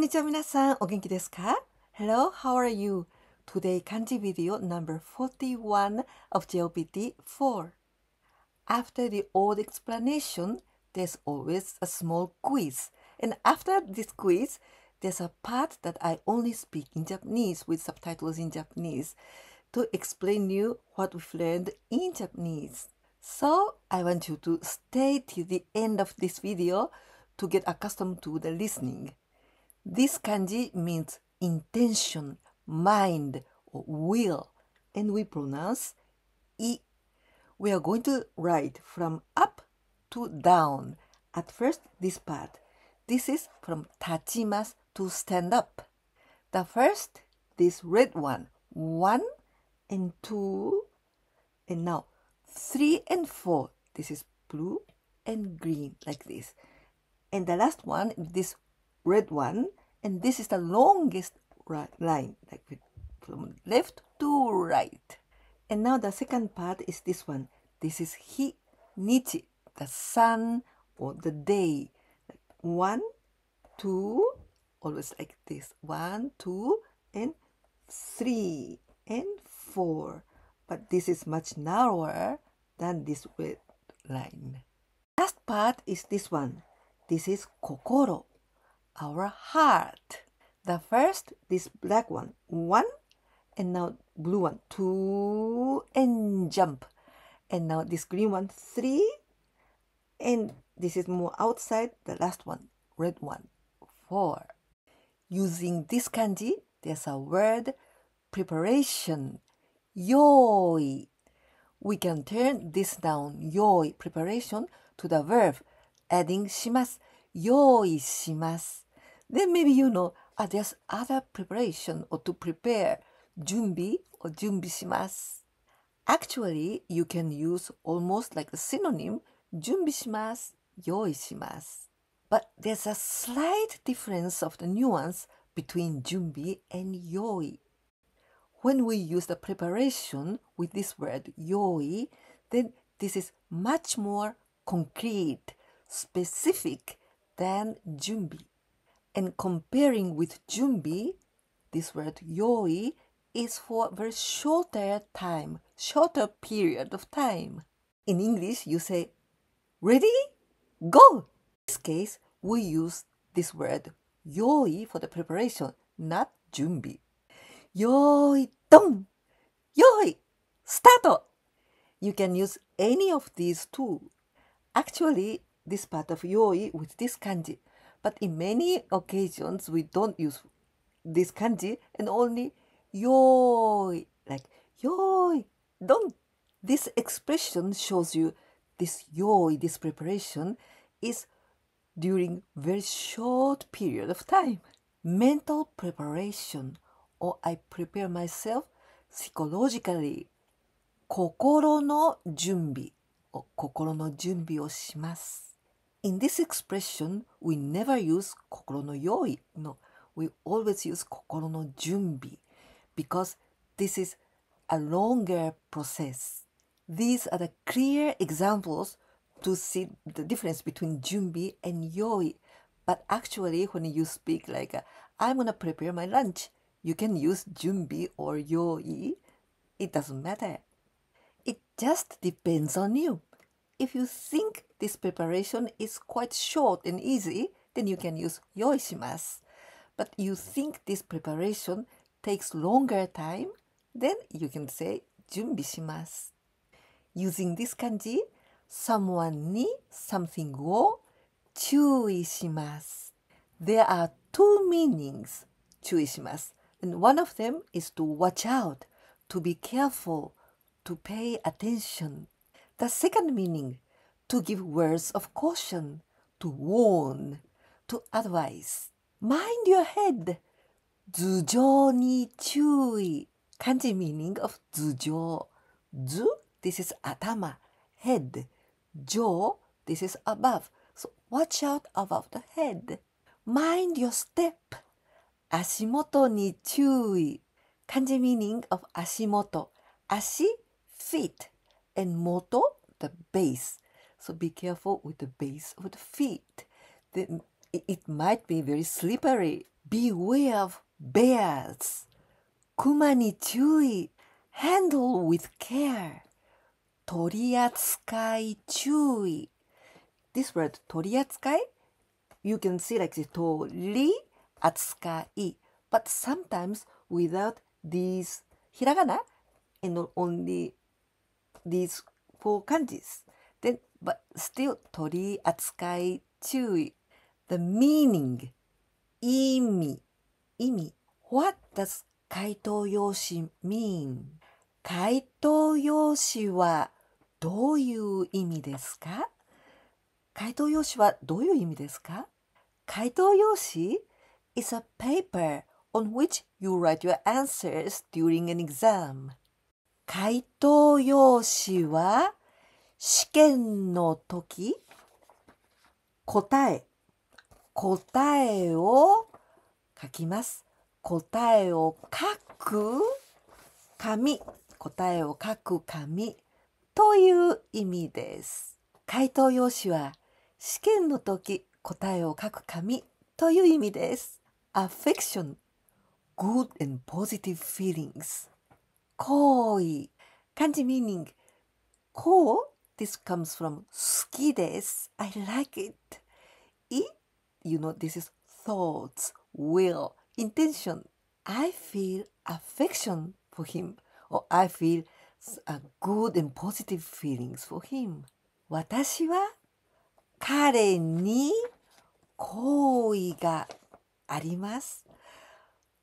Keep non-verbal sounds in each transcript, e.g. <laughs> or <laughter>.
Konnichiwa Hello, how are you? Today kanji video number 41 of JLPT 4. After the old explanation, there's always a small quiz. And after this quiz, there's a part that I only speak in Japanese with subtitles in Japanese to explain you what we've learned in Japanese. So I want you to stay till the end of this video to get accustomed to the listening. This kanji means intention, mind, or will, and we pronounce i. We are going to write from up to down. At first, this part. This is from tachimas to stand up. The first, this red one, one and two, and now three and four. This is blue and green, like this. And the last one, this red one, and this is the longest right line like from left to right and now the second part is this one this is hi nichi the sun or the day like one two always like this one two and three and four but this is much narrower than this red line last part is this one this is kokoro our heart. The first, this black one, one, and now blue one, two, and jump. And now this green one, three, and this is more outside, the last one, red one, four. Using this kanji, there's a word preparation, yoi. We can turn this down. yoi, preparation, to the verb, adding shimas, yoi shimas. Then maybe you know, ah, there's other preparation or to prepare jumbi or junbi Actually, you can use almost like the synonym junbi shimasu, yoi But there's a slight difference of the nuance between jumbi and yoi. When we use the preparation with this word yoi, then this is much more concrete, specific than jumbi and comparing with Jumbi, this word yoi is for a very shorter time, shorter period of time. In English, you say, ready, go. In this case, we use this word yoi for the preparation, not jumbi. Yoi, don, yoi, start. You can use any of these two. Actually, this part of yoi with this kanji but in many occasions, we don't use this kanji and only yoi, like yoi. Don't. This expression shows you this yoi, this preparation is during very short period of time. Mental preparation, or I prepare myself psychologically. shimasu". In this expression, we never use kokoro No, we always use 心の準備 because this is a longer process. These are the clear examples to see the difference between junbi and yoi. But actually, when you speak like, uh, I'm gonna prepare my lunch, you can use junbi or yoi. It doesn't matter. It just depends on you. If you think this preparation is quite short and easy, then you can use yoishimasu. But you think this preparation takes longer time, then you can say junbishimasu. Using this kanji, someone ni something wo chuishimasu. There are two meanings, chuishimasu, and one of them is to watch out, to be careful, to pay attention. The second meaning, to give words of caution, to warn, to advise. Mind your head. Kanji meaning of 頭上。頭 this is head. 上 this is above. So watch out above the head. Mind your step. Kanji meaning of 足 feet and moto, the base. So be careful with the base of the feet. The, it might be very slippery. Beware of bears. Kumani chui. Handle with care. Toriatsukai chui. This word toriatsukai, you can see like the tori atsukai, but sometimes without these hiragana and only these four kanjis. Then, but still 取り扱い注意 the meaning 意味意味 what does 回答用紙 mean 回答用紙はどういう意味ですか回答用紙はどういう意味ですか回答用紙 is a paper on which you write your answers during an exam. 回答用紙は試験の時答え答えを書きます答えを書く紙答えを書く紙という意味です回答用紙は試験の時答えを書く紙という意味です affection good and positive feelings 行漢字 meaning こ This comes from 好きです。I like it. い you know, this is thoughts, will, intention. I feel affection for him or I feel a good and positive feelings for him. 私は彼に好意があります。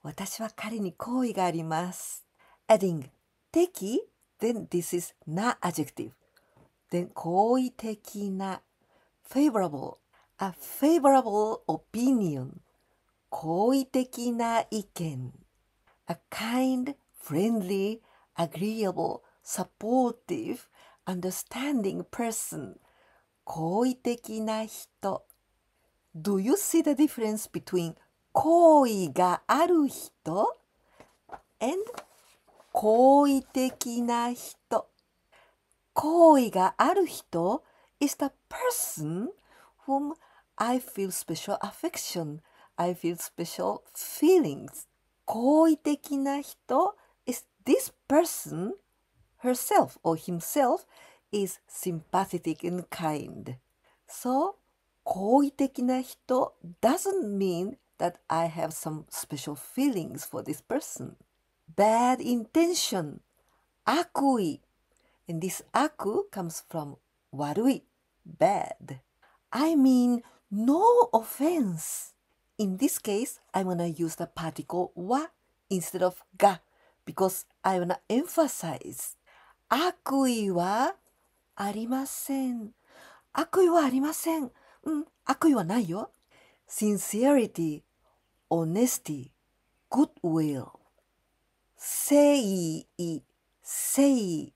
私は彼に好意があります。adding teki, then this is na adjective. Then na," favorable, a favorable opinion, iken," a kind, friendly, agreeable, supportive, understanding person, teki hito." Do you see the difference between hito" and 好意的な人。好意がある人 is the person whom I feel special affection. I feel special feelings. 好意的な人 is this person herself or himself is sympathetic and kind. So, 好意的な人 doesn't mean that I have some special feelings for this person bad intention, akui. And this aku comes from warui, bad. I mean no offense. In this case, I'm gonna use the particle wa instead of ga because I wanna emphasize. Akui wa arimasen. Akui wa arimasen. Mm, akui wa nai yo. Sincerity, honesty, goodwill. 誠意、誠意。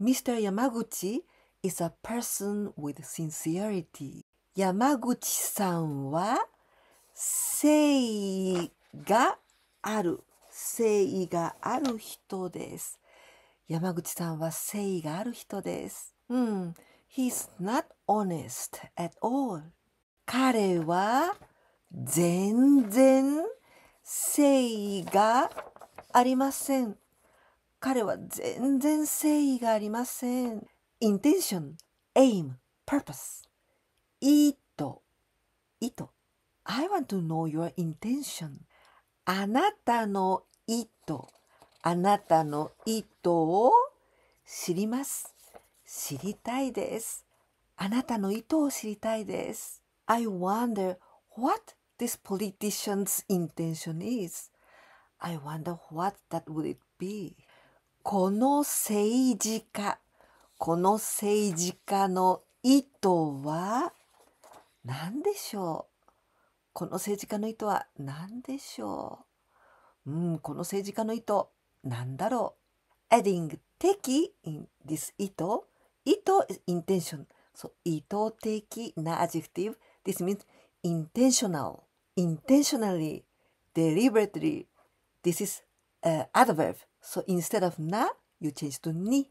Mr. 山口 is a person with sincerity. 山口さんは誠意がある。誠意がある人です。山口さんは誠意がある人です。うん。He's not honest at all. 彼は全然誠意がありません。彼は全然誠意がありません。intention, aim, purpose. 意図、意図。I want to know your intention. あなたの意図、あなたの意図を知ります。知りたいです。あなたの意図を知りたいです。I wonder what this politician's intention is. I wonder what that would it be. この政治家、この政治家の意図は何でしょうこの政治家の意図は何でしょううん、この政治家の意図、なんだろう ?adding 的 in this 意図意図 is intention. そう、意図的な adjective. This means intentional, intentionally, deliberately, This is uh, adverb. So instead of na, you change to ni.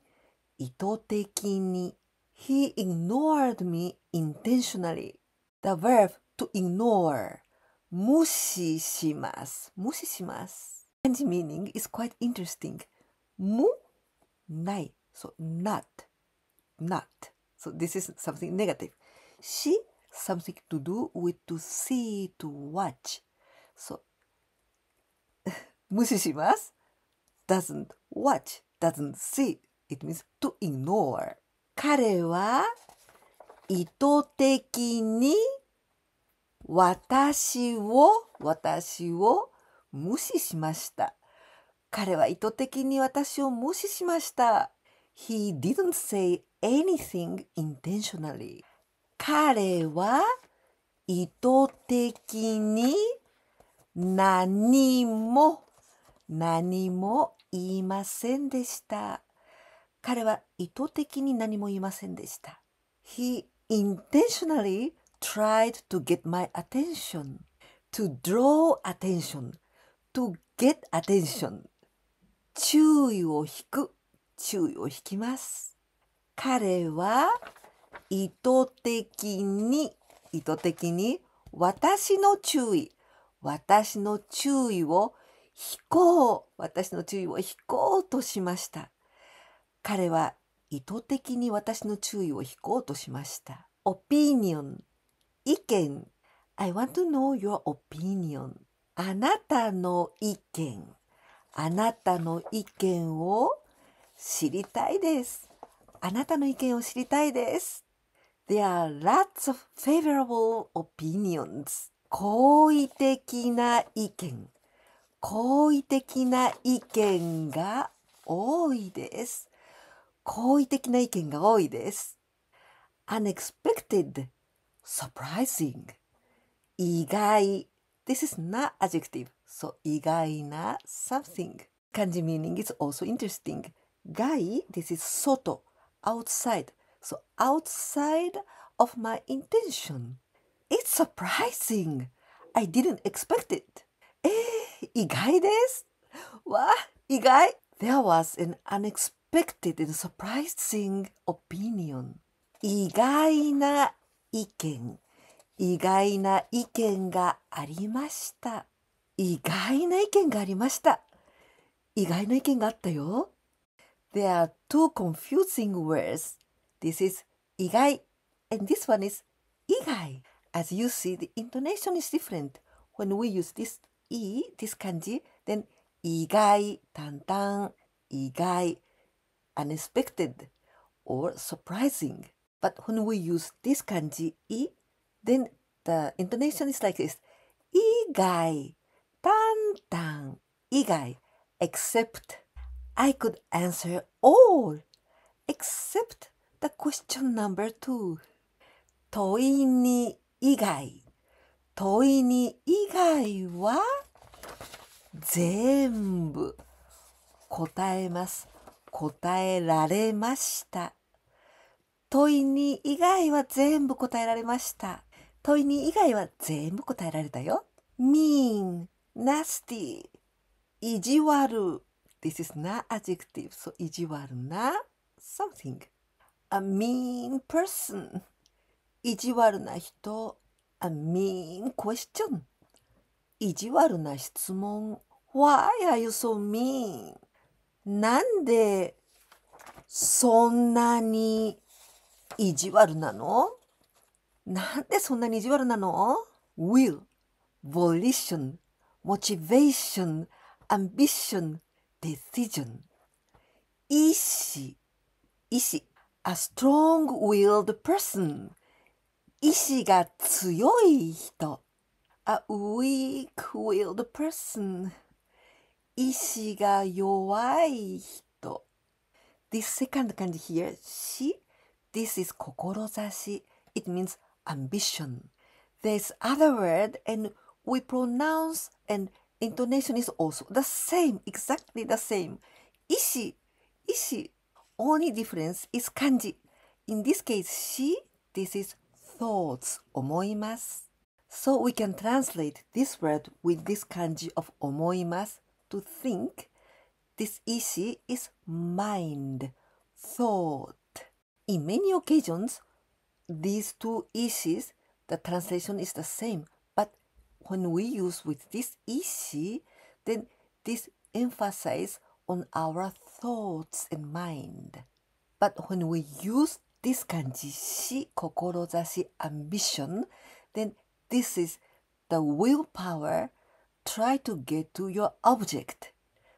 ni He ignored me intentionally. The verb to ignore. 無視します。無視します。Kanji meaning is quite interesting. Mu, so not. Not. So this is something negative. Shi, something to do with to see, to watch. So 無視します。doesn't watch, doesn't see. It means to ignore. 彼は意図的に私を、私を無視しました。彼は意図的に私を無視しました。He didn't say anything intentionally. 彼は意図的に何も何も言いませんでした。彼は意図的に何も言いませんでした。He intentionally tried to get my attention, to draw attention, to get attention. 注意を引く、注意を引きます。彼は意図的に、意図的に私の注意、私の注意を引こう私の注意を引こうとしました。彼は意図的に私の注意を引こうとしました。opinion 意見 I want to know your opinion あなたの意見あなたの意見を知りたいです。あなたの意見を知りたいです。There are lots of favorable opinions 好意的な意見好意的な意見が多いです。好意的な意見が多いです。unexpected, surprising, 意外。This is not adjective, so 意外な something. 漢字 meaning is also interesting. 外 this is 外 outside so outside of my intention it's surprising I didn't expect it えー意外ですわ意外 There was an unexpected and surprising opinion 意外な意見意外な意見がありました意外な意見がありました意外な意見があったよ There are two confusing words This is 意外 and this one is 意外 As you see the intonation is different when we use this E, this kanji, then igai, tan tan, igai, unexpected or surprising. But when we use this kanji E, then the intonation is like this. Igai, tan tan, igai, except I could answer all except the question number two. igai 問いに以外は全部答えます。答えられました。問いに以外は全部答えられました。問いに以外は全部答えられたよ。mean, nasty, 意地悪。This is not adjective, so 意地悪な something. A mean person. 意地悪な人。a mean question. 意地悪な質問。Why are you so mean? なんでそんなに意地悪なのなんでそんなに意地悪なの ?will, volition, motivation, ambition, decision. 意志、意志。A strong-willed person 意志が強い人 a weak-willed person 意志が弱い人 this second kind here she this is 志 it means ambition there's other word and we pronounce and intonation is also the same exactly the same 意志意志 only difference is kanji in this case she this is thoughts, omoimasu. So we can translate this word with this kanji of mas to think. This ishi is mind, thought. In many occasions, these two ishis, the translation is the same, but when we use with this ishi, then this emphasizes on our thoughts and mind. But when we use this kanji shi, kokorozashi, ambition, then this is the willpower try to get to your object.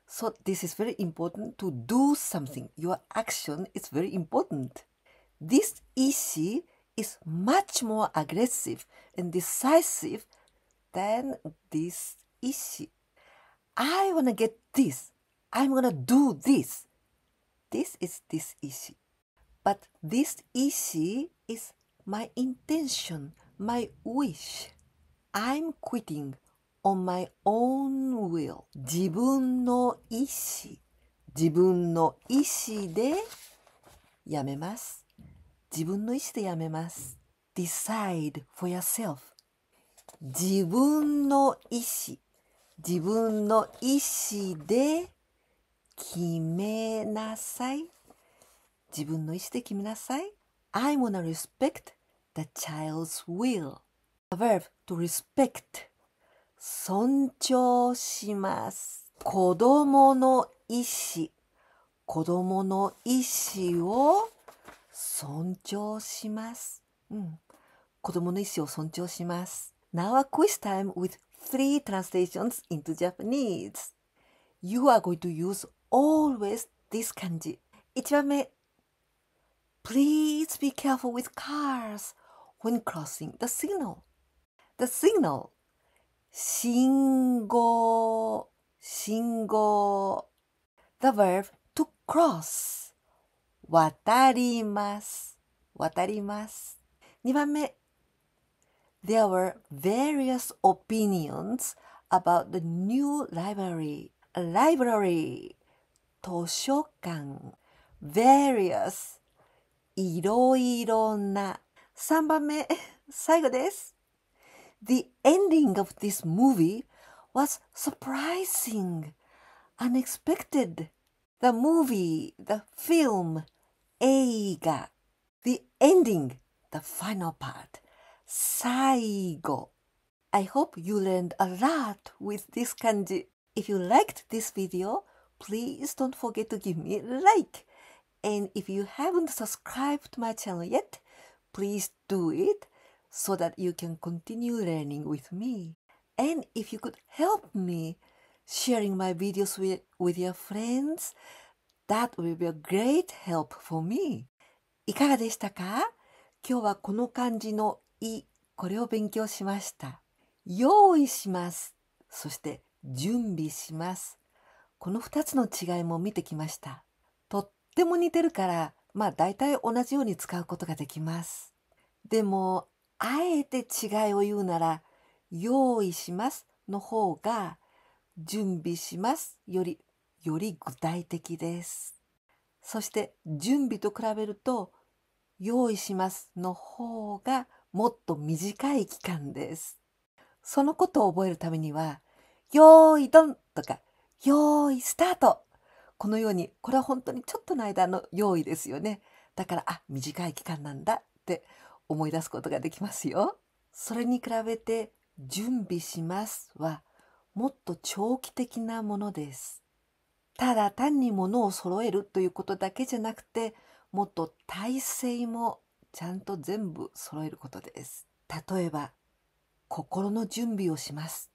So this is very important to do something. Your action is very important. This ishi is much more aggressive and decisive than this ishi. I want to get this. I'm going to do this. This is this ishi. But this i s is my intention, my wish. I'm quitting on my own will. 自分の意思、自分の意思でやめます。自分の意思でやめます。Decide for yourself. 自分の意思、自分の意思で決めなさい。自分の意思で決めなさい。I wanna respect the child's will. The verb to respect 尊重します。子供の意思子供の意思を尊重します。うん。子供の意思を尊重します。Now a quiz time with three translations into Japanese. You are going to use always this 漢字。1番目、Please be careful with cars when crossing the signal. The signal 信号信号 The verb to cross 渡ります渡ります2番目 There were various opinions about the new library. A library 図書館 Various いろいろな。三番目最後です。The <laughs> ending of this movie was surprising, unexpected. The movie, the film, 映画。The ending, the final part, 最後。I hope you learned a lot with this kanji. If you liked this video, please don't forget to give me a like. And if you haven't subscribed to my channel yet, please do it so that you can continue learning with me. And if you could help me sharing my videos with, with your friends, that will be a great help for me. いかがでしたか今日はこの漢字のい、これを勉強しました。用意します。そして準備します。この2つの違いも見てきました。ても似てるから、まあ大体同じように使うことができます。でも、あえて違いを言うなら、用意しますの方が、準備しますより、より具体的です。そして、準備と比べると、用意しますの方がもっと短い期間です。そのことを覚えるためには、用意ドンとか、用意スタートこのようにこれは本当にちょっとの間の用意ですよねだからあ短い期間なんだって思い出すことができますよそれに比べて準備しますはもっと長期的なものですただ単に物を揃えるということだけじゃなくてもっと体制もちゃんと全部揃えることです例えば心の準備をします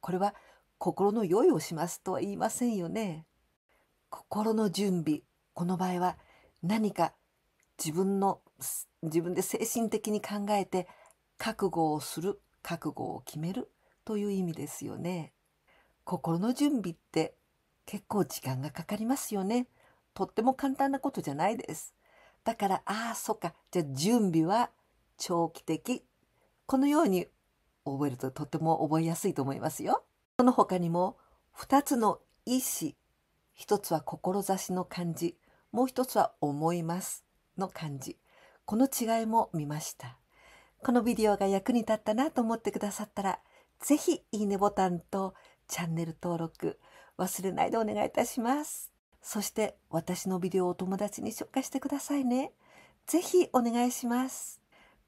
これは心の用意をしますとは言いませんよね心の準備この場合は何か自分の自分で精神的に考えて覚悟をする覚悟を決めるという意味ですよね心の準備って結構時間がかかりますよねとっても簡単なことじゃないですだからああそっかじゃあ準備は長期的このように覚えるととても覚えやすいと思いますよその他にも2つの意思一つは志の漢字もう一つは思いますの漢字この違いも見ましたこのビデオが役に立ったなと思ってくださったらぜひいいねボタンとチャンネル登録忘れないでお願いいたしますそして私のビデオをお友達に紹介してくださいねぜひお願いします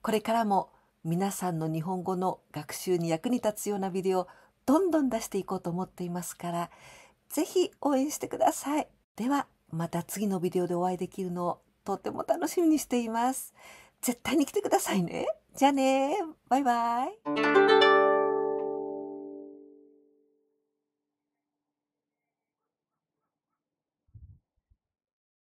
これからも皆さんの日本語の学習に役に立つようなビデオどんどん出していこうと思っていますからぜひ応援してください。では、また次のビデオでお会いできるのをとても楽しみにしています。絶対に来てくださいね。じゃあねバイバイ。